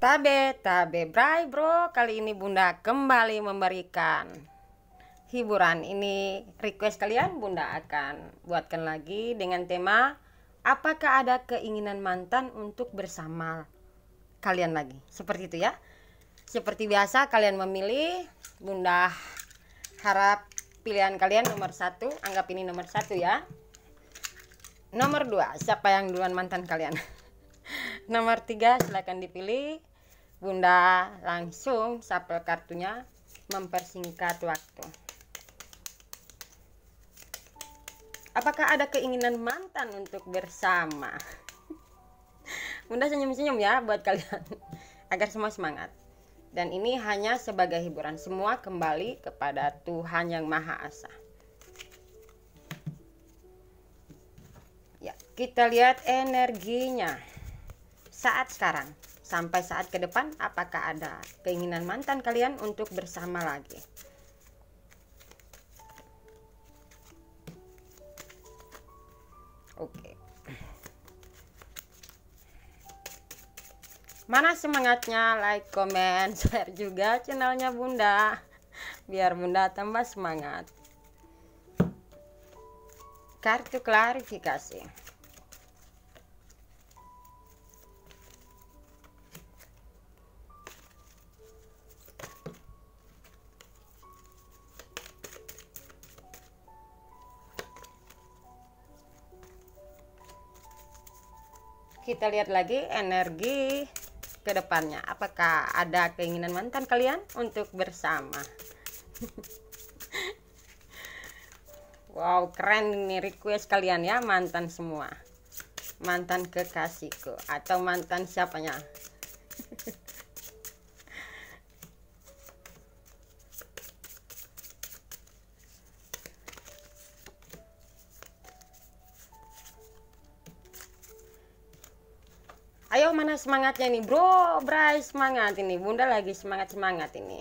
Tabe, tabe, bray bro Kali ini bunda kembali memberikan hiburan Ini request kalian bunda akan buatkan lagi dengan tema Apakah ada keinginan mantan untuk bersama kalian lagi Seperti itu ya Seperti biasa kalian memilih Bunda harap pilihan kalian nomor satu Anggap ini nomor satu ya Nomor dua, siapa yang duluan mantan kalian? Nomor tiga, silahkan dipilih. Bunda langsung sapel kartunya mempersingkat waktu. Apakah ada keinginan mantan untuk bersama? Bunda senyum-senyum ya buat kalian agar semua semangat. Dan ini hanya sebagai hiburan semua kembali kepada Tuhan yang Maha Esa. Ya, kita lihat energinya saat sekarang. Sampai saat ke depan, apakah ada keinginan mantan kalian untuk bersama lagi? Oke. Mana semangatnya? Like, comment, share juga channelnya Bunda. Biar Bunda tambah semangat. Kartu klarifikasi. kita lihat lagi energi kedepannya Apakah ada keinginan mantan kalian untuk bersama? wow, keren ini request kalian ya mantan semua. Mantan kekasihku atau mantan siapanya? semangatnya nih bro Bray semangat ini bunda lagi semangat-semangat ini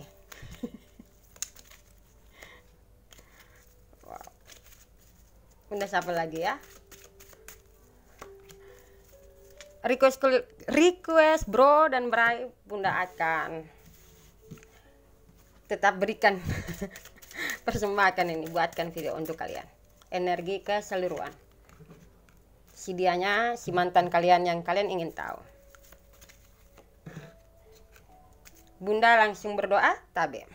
bunda siapa lagi ya request request bro dan Bray bunda akan tetap berikan persembahkan ini buatkan video untuk kalian energi keseluruhan si dianya, si mantan kalian yang kalian ingin tahu. Bunda langsung berdoa tabe.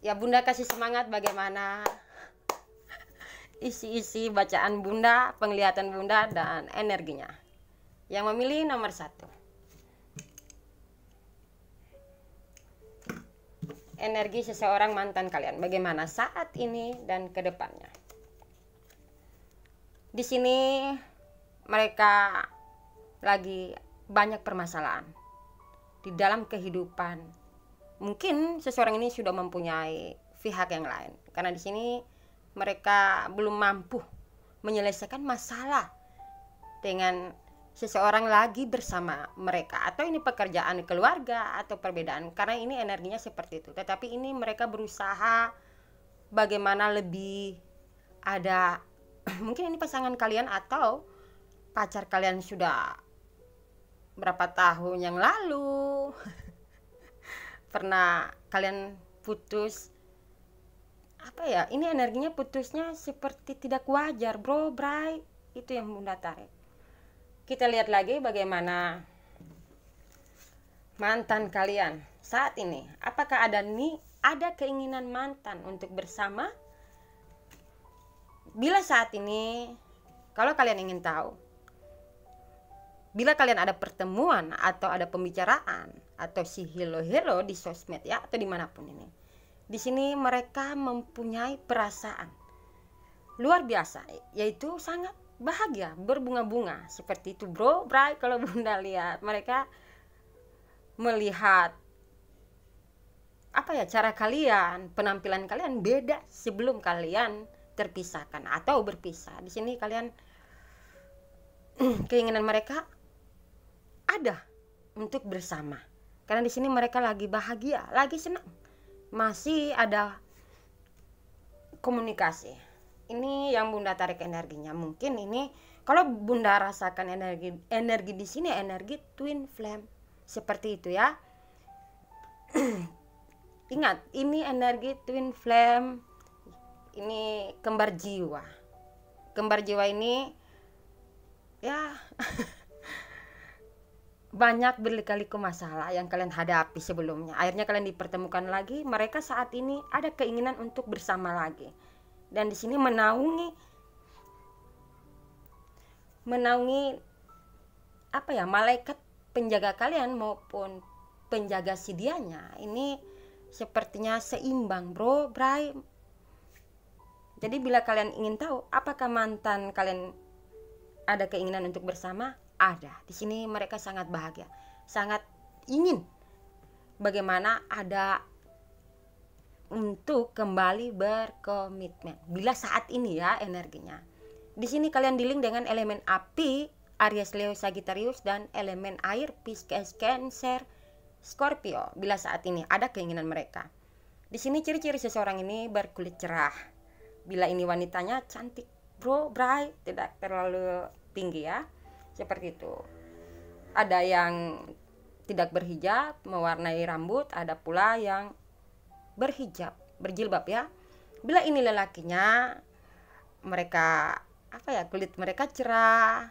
Ya Bunda kasih semangat bagaimana isi-isi bacaan Bunda, penglihatan Bunda, dan energinya. Yang memilih nomor satu. Energi seseorang mantan kalian, bagaimana saat ini dan kedepannya di sini mereka lagi banyak permasalahan di dalam kehidupan. Mungkin seseorang ini sudah mempunyai pihak yang lain karena di sini mereka belum mampu menyelesaikan masalah dengan seseorang lagi bersama mereka atau ini pekerjaan keluarga atau perbedaan karena ini energinya seperti itu tetapi ini mereka berusaha bagaimana lebih ada mungkin ini pasangan kalian atau pacar kalian sudah berapa tahun yang lalu pernah kalian putus apa ya ini energinya putusnya seperti tidak wajar bro bray itu yang bunda tarik kita lihat lagi bagaimana mantan kalian saat ini apakah ada nih ada keinginan mantan untuk bersama Bila saat ini, kalau kalian ingin tahu, bila kalian ada pertemuan atau ada pembicaraan atau si hello hello di sosmed ya atau dimanapun ini, di sini mereka mempunyai perasaan luar biasa, yaitu sangat bahagia berbunga-bunga seperti itu bro, bray kalau bunda lihat mereka melihat apa ya cara kalian penampilan kalian beda sebelum kalian terpisahkan atau berpisah. Di sini kalian keinginan mereka ada untuk bersama. Karena di sini mereka lagi bahagia, lagi senang. Masih ada komunikasi. Ini yang Bunda tarik energinya. Mungkin ini kalau Bunda rasakan energi energi di sini energi twin flame seperti itu ya. Ingat, ini energi twin flame ini kembar jiwa kembar jiwa ini ya banyak berkali-kali masalah yang kalian hadapi sebelumnya. Akhirnya kalian dipertemukan lagi. Mereka saat ini ada keinginan untuk bersama lagi. Dan di sini menaungi menaungi apa ya malaikat penjaga kalian maupun penjaga sidianya. ini sepertinya seimbang bro Bray jadi bila kalian ingin tahu apakah mantan kalian ada keinginan untuk bersama, ada. Di sini mereka sangat bahagia, sangat ingin bagaimana ada untuk kembali berkomitmen. Bila saat ini ya energinya. Di sini kalian diling dengan elemen api Aries, Leo, Sagittarius dan elemen air Pisces, Cancer, Scorpio. Bila saat ini ada keinginan mereka. Di sini ciri-ciri seseorang ini berkulit cerah, bila ini wanitanya cantik bro bray tidak terlalu tinggi ya seperti itu ada yang tidak berhijab mewarnai rambut ada pula yang berhijab berjilbab ya bila ini lelakinya mereka apa ya kulit mereka cerah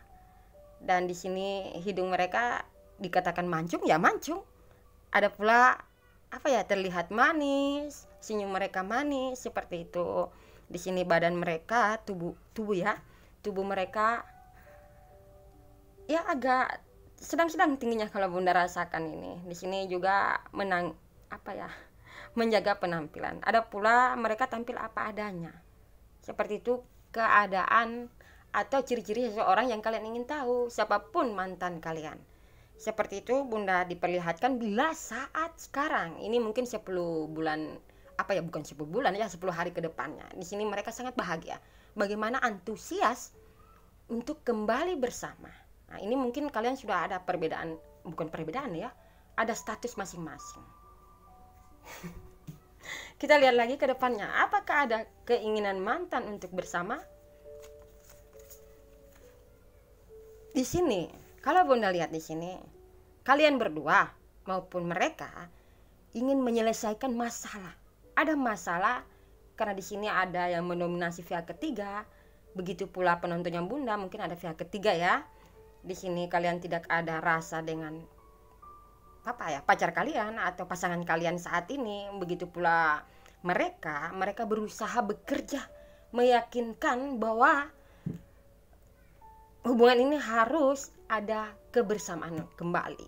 dan di sini hidung mereka dikatakan mancung ya mancung ada pula apa ya terlihat manis, senyum mereka manis seperti itu. Di sini badan mereka, tubuh tubuh ya, tubuh mereka ya agak sedang-sedang tingginya kalau Bunda rasakan ini. Di sini juga menang apa ya? menjaga penampilan. Ada pula mereka tampil apa adanya. Seperti itu keadaan atau ciri-ciri seseorang yang kalian ingin tahu, siapapun mantan kalian. Seperti itu Bunda diperlihatkan bila saat sekarang ini mungkin 10 bulan apa ya bukan 10 bulan ya 10 hari ke depannya. Di sini mereka sangat bahagia. Bagaimana antusias untuk kembali bersama. Nah, ini mungkin kalian sudah ada perbedaan bukan perbedaan ya. Ada status masing-masing. Kita lihat lagi ke depannya. Apakah ada keinginan mantan untuk bersama? Di sini kalau Bunda lihat di sini, kalian berdua maupun mereka ingin menyelesaikan masalah. Ada masalah karena di sini ada yang mendominasi pihak ketiga. Begitu pula penontonnya Bunda mungkin ada pihak ketiga ya. Di sini kalian tidak ada rasa dengan apa ya pacar kalian atau pasangan kalian saat ini begitu pula mereka mereka berusaha bekerja meyakinkan bahwa hubungan ini harus ada kebersamaan kembali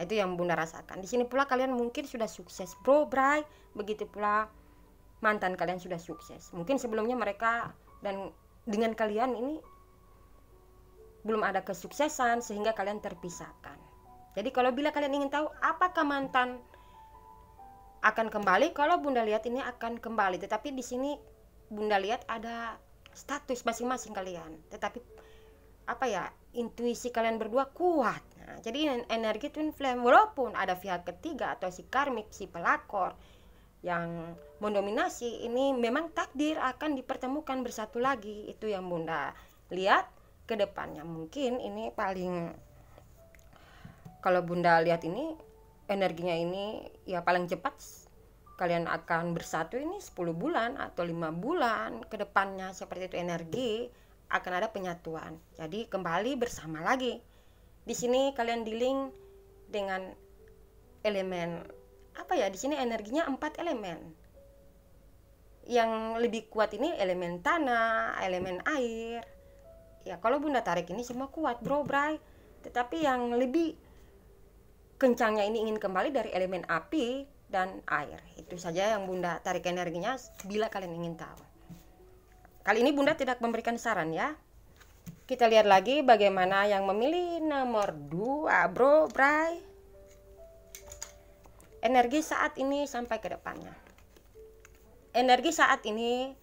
itu yang bunda rasakan di sini pula kalian mungkin sudah sukses bro bray begitu pula mantan kalian sudah sukses mungkin sebelumnya mereka dan dengan kalian ini belum ada kesuksesan sehingga kalian terpisahkan jadi kalau bila kalian ingin tahu apakah mantan akan kembali kalau bunda lihat ini akan kembali tetapi di sini bunda lihat ada status masing-masing kalian tetapi apa ya intuisi kalian berdua kuat nah, jadi energi twin flame walaupun ada pihak ketiga atau si karmik si pelakor yang mendominasi ini memang takdir akan dipertemukan bersatu lagi itu yang bunda lihat ke depannya mungkin ini paling kalau bunda lihat ini energinya ini ya paling cepat kalian akan bersatu ini 10 bulan atau lima bulan ke depannya seperti itu energi akan ada penyatuan. Jadi kembali bersama lagi. Di sini kalian dealing dengan elemen apa ya? Di sini energinya empat elemen. Yang lebih kuat ini elemen tanah, elemen air. Ya kalau bunda tarik ini semua kuat bro Bray. Tetapi yang lebih kencangnya ini ingin kembali dari elemen api dan air. Itu saja yang bunda tarik energinya bila kalian ingin tahu. Kali ini Bunda tidak memberikan saran ya. Kita lihat lagi bagaimana yang memilih nomor 2, Bro Bray. Energi saat ini sampai ke depannya. Energi saat ini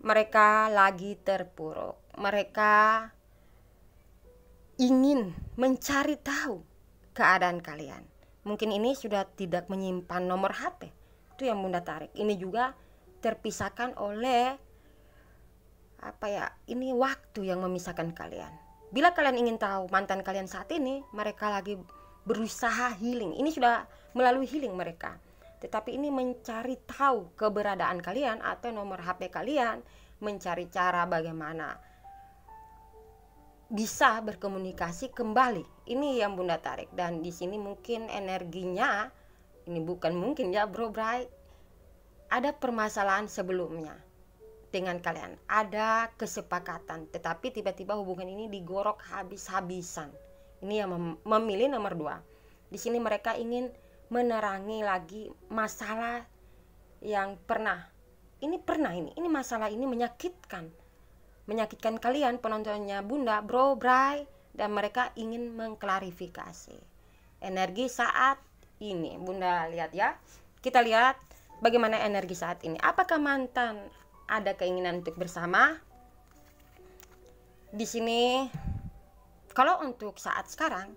mereka lagi terpuruk. Mereka ingin mencari tahu keadaan kalian. Mungkin ini sudah tidak menyimpan nomor HP. Itu yang Bunda tarik. Ini juga terpisahkan oleh apa ya ini waktu yang memisahkan kalian bila kalian ingin tahu mantan kalian saat ini mereka lagi berusaha healing ini sudah melalui healing mereka tetapi ini mencari tahu keberadaan kalian atau nomor HP kalian mencari cara bagaimana bisa berkomunikasi kembali ini yang bunda tarik dan di sini mungkin energinya ini bukan mungkin ya bro bright ada permasalahan sebelumnya dengan kalian. Ada kesepakatan, tetapi tiba-tiba hubungan ini digorok habis-habisan. Ini yang memilih nomor dua. Di sini mereka ingin menerangi lagi masalah yang pernah. Ini pernah ini, ini masalah ini menyakitkan. Menyakitkan kalian penontonnya Bunda, Bro, Bray dan mereka ingin mengklarifikasi energi saat ini. Bunda lihat ya. Kita lihat bagaimana energi saat ini. Apakah mantan ada keinginan untuk bersama di sini kalau untuk saat sekarang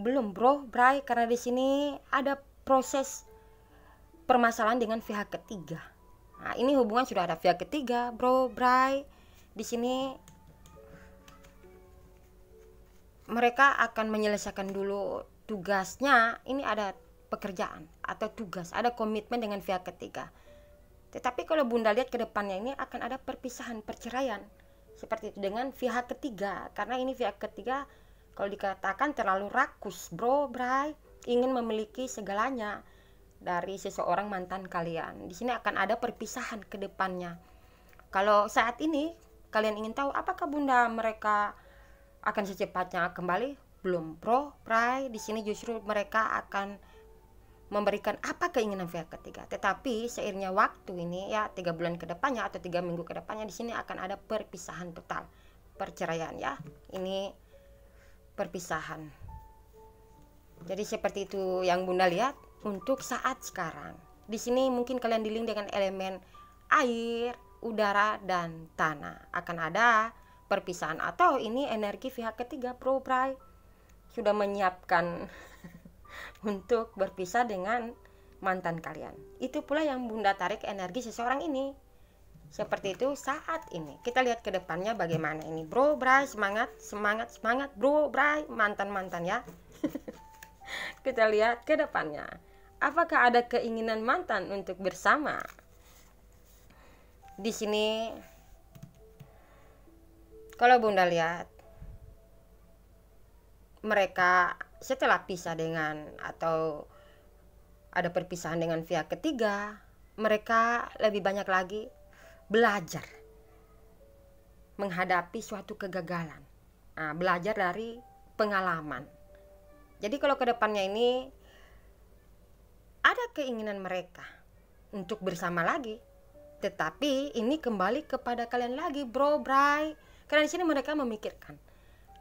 belum bro Bray karena di sini ada proses permasalahan dengan pihak ketiga nah ini hubungan sudah ada pihak ketiga bro Bray di sini mereka akan menyelesaikan dulu tugasnya ini ada pekerjaan atau tugas ada komitmen dengan pihak ketiga tetapi kalau Bunda lihat ke depannya ini akan ada perpisahan perceraian seperti itu dengan pihak ketiga karena ini pihak ketiga kalau dikatakan terlalu rakus bro bray ingin memiliki segalanya dari seseorang mantan kalian di sini akan ada perpisahan ke depannya kalau saat ini kalian ingin tahu apakah bunda mereka akan secepatnya kembali belum bro bray di sini justru mereka akan memberikan apa keinginan pihak ketiga. Tetapi seiringnya waktu ini ya tiga bulan kedepannya atau tiga minggu kedepannya di sini akan ada perpisahan total, perceraian ya. Ini perpisahan. Jadi seperti itu yang Bunda lihat untuk saat sekarang. Di sini mungkin kalian dealing dengan elemen air, udara dan tanah. Akan ada perpisahan atau ini energi pihak ketiga pro sudah menyiapkan untuk berpisah dengan mantan kalian. Itu pula yang Bunda tarik energi seseorang ini. Seperti itu saat ini. Kita lihat ke depannya bagaimana ini. Bro, Bray, semangat, semangat, semangat, Bro, Bray, mantan-mantan ya. kita lihat ke depannya. Apakah ada keinginan mantan untuk bersama? Di sini kalau Bunda lihat mereka setelah pisah dengan atau ada perpisahan dengan pihak ketiga, mereka lebih banyak lagi belajar menghadapi suatu kegagalan. Nah, belajar dari pengalaman. Jadi kalau kedepannya ini ada keinginan mereka untuk bersama lagi, tetapi ini kembali kepada kalian lagi, bro, bray. Karena di sini mereka memikirkan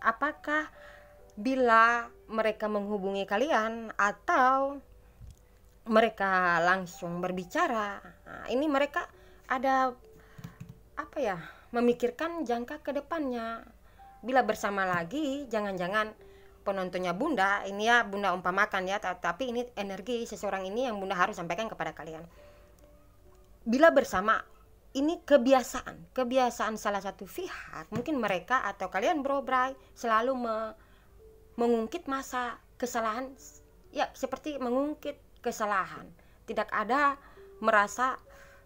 apakah bila mereka menghubungi kalian atau mereka langsung berbicara nah, ini mereka ada apa ya memikirkan jangka kedepannya bila bersama lagi jangan-jangan penontonnya bunda ini ya bunda umpamakan ya tapi ini energi seseorang ini yang bunda harus sampaikan kepada kalian bila bersama ini kebiasaan kebiasaan salah satu pihak mungkin mereka atau kalian bro bray selalu me mengungkit masa kesalahan ya seperti mengungkit kesalahan tidak ada merasa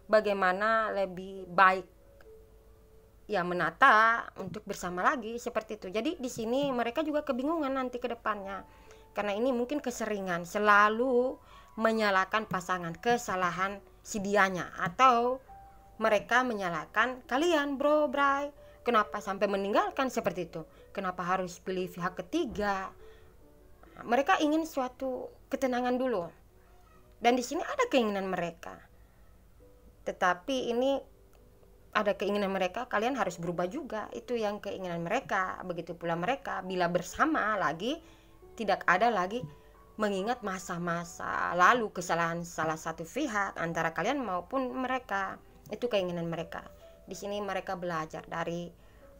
bagaimana lebih baik ya menata untuk bersama lagi seperti itu jadi di sini mereka juga kebingungan nanti ke depannya karena ini mungkin keseringan selalu menyalahkan pasangan kesalahan si dianya atau mereka menyalahkan kalian bro bray kenapa sampai meninggalkan seperti itu kenapa harus pilih pihak ketiga mereka ingin suatu ketenangan dulu dan di sini ada keinginan mereka tetapi ini ada keinginan mereka kalian harus berubah juga itu yang keinginan mereka begitu pula mereka bila bersama lagi tidak ada lagi mengingat masa-masa lalu kesalahan salah satu pihak antara kalian maupun mereka itu keinginan mereka di sini mereka belajar dari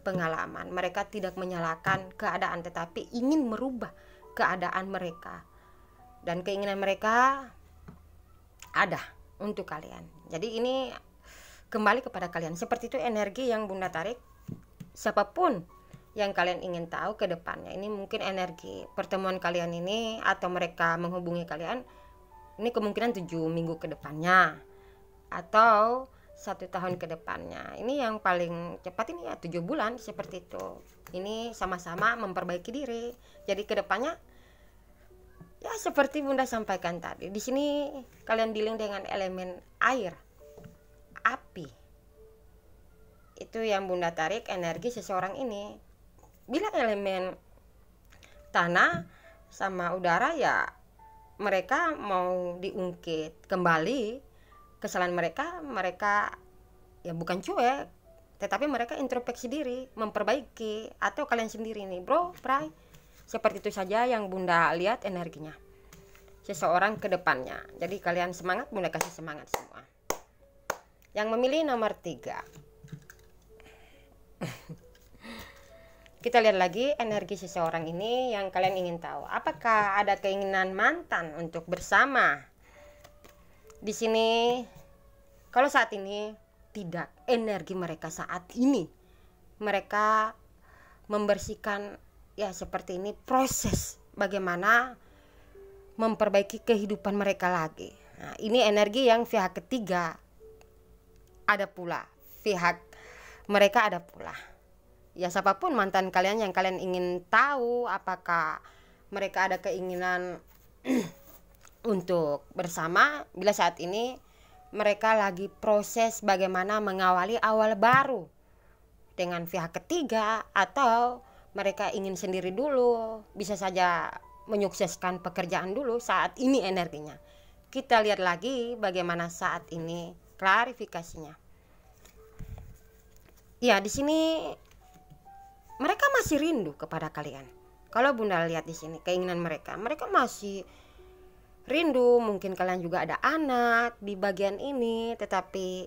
pengalaman. Mereka tidak menyalahkan keadaan tetapi ingin merubah keadaan mereka. Dan keinginan mereka ada untuk kalian. Jadi ini kembali kepada kalian. Seperti itu energi yang Bunda tarik siapapun yang kalian ingin tahu ke depannya. Ini mungkin energi pertemuan kalian ini atau mereka menghubungi kalian ini kemungkinan tujuh minggu ke depannya atau satu tahun ke depannya ini yang paling cepat ini ya tujuh bulan seperti itu ini sama-sama memperbaiki diri jadi ke depannya ya seperti bunda sampaikan tadi di sini kalian dealing dengan elemen air api itu yang bunda tarik energi seseorang ini bila elemen tanah sama udara ya mereka mau diungkit kembali kesalahan mereka mereka ya bukan cuek tetapi mereka introspeksi diri memperbaiki atau kalian sendiri nih bro Pray seperti itu saja yang bunda lihat energinya seseorang ke depannya jadi kalian semangat bunda kasih semangat semua yang memilih nomor tiga kita lihat lagi energi seseorang ini yang kalian ingin tahu apakah ada keinginan mantan untuk bersama di sini kalau saat ini tidak energi mereka saat ini mereka membersihkan ya seperti ini proses bagaimana memperbaiki kehidupan mereka lagi. Nah, ini energi yang pihak ketiga ada pula, pihak mereka ada pula. Ya siapapun mantan kalian yang kalian ingin tahu apakah mereka ada keinginan untuk bersama bila saat ini mereka lagi proses bagaimana mengawali awal baru dengan pihak ketiga atau mereka ingin sendiri dulu bisa saja menyukseskan pekerjaan dulu saat ini energinya kita lihat lagi bagaimana saat ini klarifikasinya ya di sini mereka masih rindu kepada kalian kalau bunda lihat di sini keinginan mereka mereka masih rindu, mungkin kalian juga ada anak di bagian ini, tetapi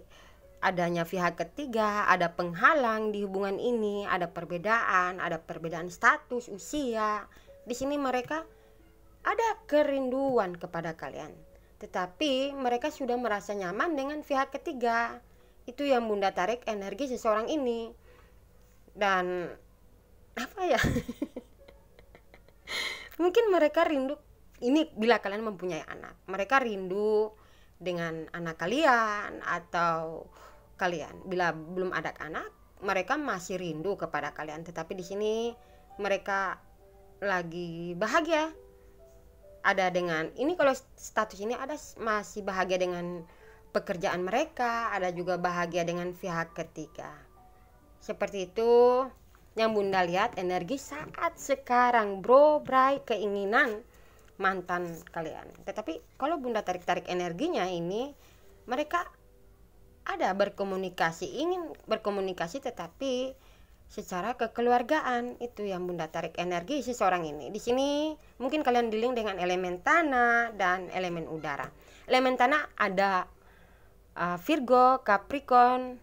adanya pihak ketiga, ada penghalang di hubungan ini, ada perbedaan, ada perbedaan status, usia. Di sini mereka ada kerinduan kepada kalian. Tetapi mereka sudah merasa nyaman dengan pihak ketiga. Itu yang Bunda tarik energi seseorang ini. Dan apa ya? Mungkin mereka rindu ini bila kalian mempunyai anak mereka rindu dengan anak kalian atau kalian bila belum ada anak mereka masih rindu kepada kalian tetapi di sini mereka lagi bahagia ada dengan ini kalau status ini ada masih bahagia dengan pekerjaan mereka ada juga bahagia dengan pihak ketiga seperti itu yang bunda lihat energi saat sekarang bro bright keinginan mantan kalian. Tetapi kalau Bunda tarik-tarik energinya ini mereka ada berkomunikasi, ingin berkomunikasi tetapi secara kekeluargaan itu yang Bunda tarik energi seseorang ini. Di sini mungkin kalian dealing dengan elemen tanah dan elemen udara. Elemen tanah ada uh, Virgo, Capricorn,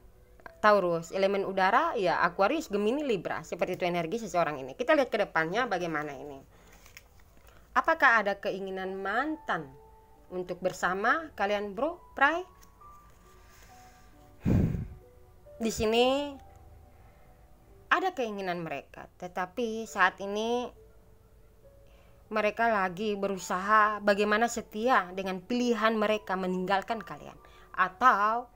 Taurus. Elemen udara ya Aquarius, Gemini, Libra. Seperti itu energi seseorang ini. Kita lihat ke depannya bagaimana ini. Apakah ada keinginan mantan untuk bersama kalian, Bro? Pray. Di sini ada keinginan mereka, tetapi saat ini mereka lagi berusaha bagaimana setia dengan pilihan mereka meninggalkan kalian atau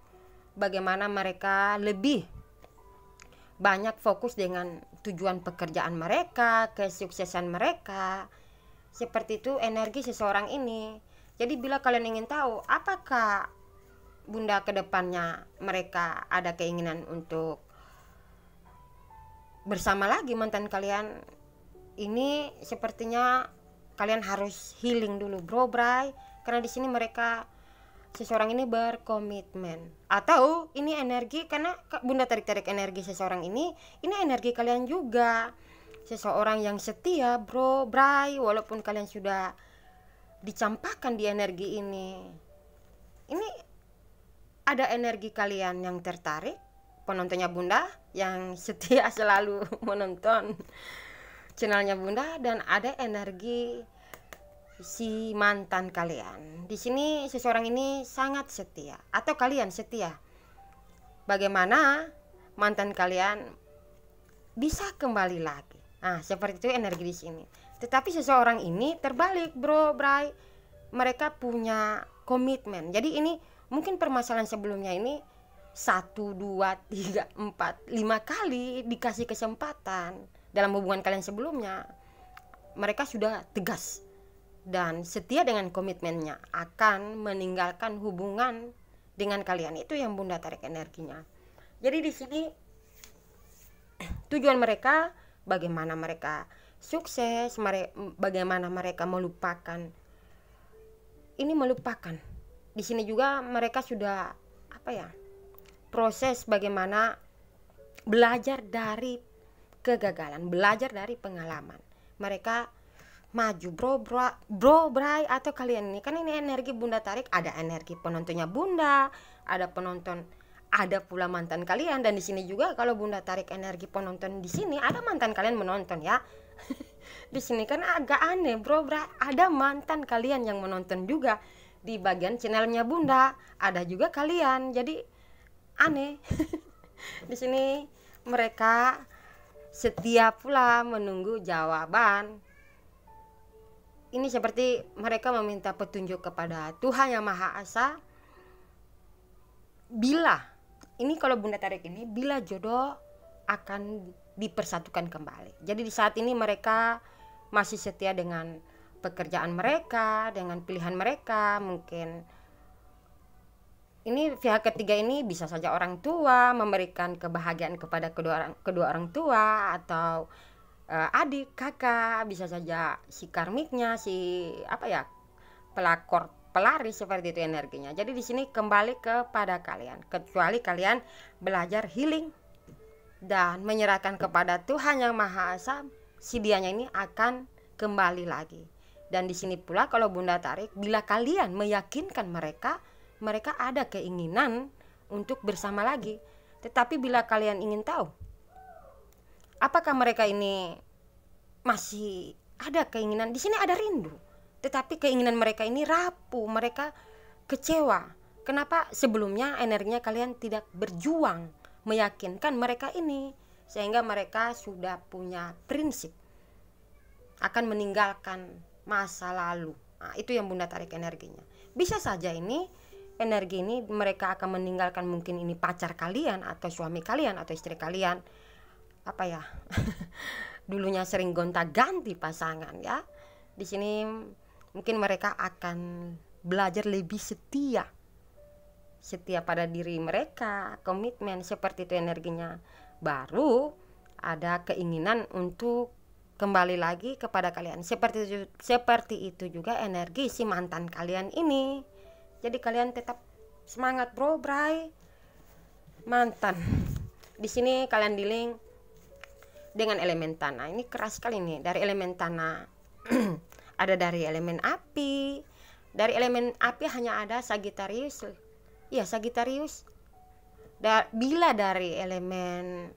bagaimana mereka lebih banyak fokus dengan tujuan pekerjaan mereka, kesuksesan mereka, seperti itu energi seseorang ini. Jadi bila kalian ingin tahu apakah bunda kedepannya mereka ada keinginan untuk bersama lagi mantan kalian, ini sepertinya kalian harus healing dulu bro bray karena di sini mereka seseorang ini berkomitmen atau ini energi karena bunda tarik-tarik energi seseorang ini ini energi kalian juga seseorang yang setia bro Bray walaupun kalian sudah dicampakkan di energi ini ini ada energi kalian yang tertarik penontonnya bunda yang setia selalu menonton channelnya bunda dan ada energi si mantan kalian di sini seseorang ini sangat setia atau kalian setia bagaimana mantan kalian bisa kembali lagi Nah, seperti itu energi di sini. Tetapi seseorang ini terbalik, Bro, Bray. Mereka punya komitmen. Jadi ini mungkin permasalahan sebelumnya ini satu dua tiga empat lima kali dikasih kesempatan dalam hubungan kalian sebelumnya mereka sudah tegas dan setia dengan komitmennya akan meninggalkan hubungan dengan kalian itu yang bunda tarik energinya jadi di sini tujuan mereka bagaimana mereka sukses, mere bagaimana mereka melupakan ini melupakan. Di sini juga mereka sudah apa ya? proses bagaimana belajar dari kegagalan, belajar dari pengalaman. Mereka maju bro bro bro bray atau kalian ini kan ini energi bunda tarik ada energi penontonnya bunda ada penonton ada pula mantan kalian dan di sini juga kalau Bunda tarik energi penonton di sini ada mantan kalian menonton ya. di sini kan agak aneh, Bro. bro Ada mantan kalian yang menonton juga di bagian channelnya Bunda. Ada juga kalian. Jadi aneh. di sini mereka setia pula menunggu jawaban. Ini seperti mereka meminta petunjuk kepada Tuhan Yang Maha Esa. Bila ini kalau bunda tarik ini bila jodoh akan dipersatukan kembali jadi di saat ini mereka masih setia dengan pekerjaan mereka dengan pilihan mereka mungkin ini pihak ketiga ini bisa saja orang tua memberikan kebahagiaan kepada kedua orang kedua orang tua atau uh, adik kakak bisa saja si karmiknya si apa ya pelakor pelari seperti itu energinya. Jadi di sini kembali kepada kalian, kecuali kalian belajar healing dan menyerahkan kepada Tuhan yang Maha Esa, si dianya ini akan kembali lagi. Dan di sini pula kalau Bunda tarik, bila kalian meyakinkan mereka, mereka ada keinginan untuk bersama lagi. Tetapi bila kalian ingin tahu apakah mereka ini masih ada keinginan, di sini ada rindu tetapi keinginan mereka ini rapuh, mereka kecewa. Kenapa sebelumnya energinya kalian tidak berjuang meyakinkan mereka ini sehingga mereka sudah punya prinsip akan meninggalkan masa lalu. Nah, itu yang Bunda tarik energinya. Bisa saja ini energi ini mereka akan meninggalkan mungkin ini pacar kalian atau suami kalian atau istri kalian apa ya dulunya sering gonta ganti pasangan ya di sini mungkin mereka akan belajar lebih setia setia pada diri mereka komitmen seperti itu energinya baru ada keinginan untuk kembali lagi kepada kalian seperti itu, seperti itu juga energi si mantan kalian ini jadi kalian tetap semangat bro bray mantan di sini kalian di link dengan elemen tanah ini keras sekali ini dari elemen tanah ada dari elemen api dari elemen api hanya ada Sagittarius ya Sagittarius da bila dari elemen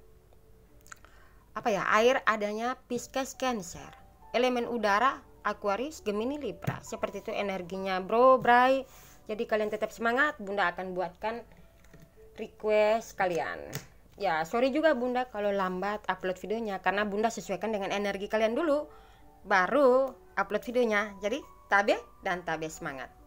apa ya air adanya Pisces Cancer elemen udara Aquarius Gemini Libra seperti itu energinya bro Bray jadi kalian tetap semangat bunda akan buatkan request kalian ya sorry juga bunda kalau lambat upload videonya karena bunda sesuaikan dengan energi kalian dulu baru upload videonya. Jadi, tabe dan tabe semangat.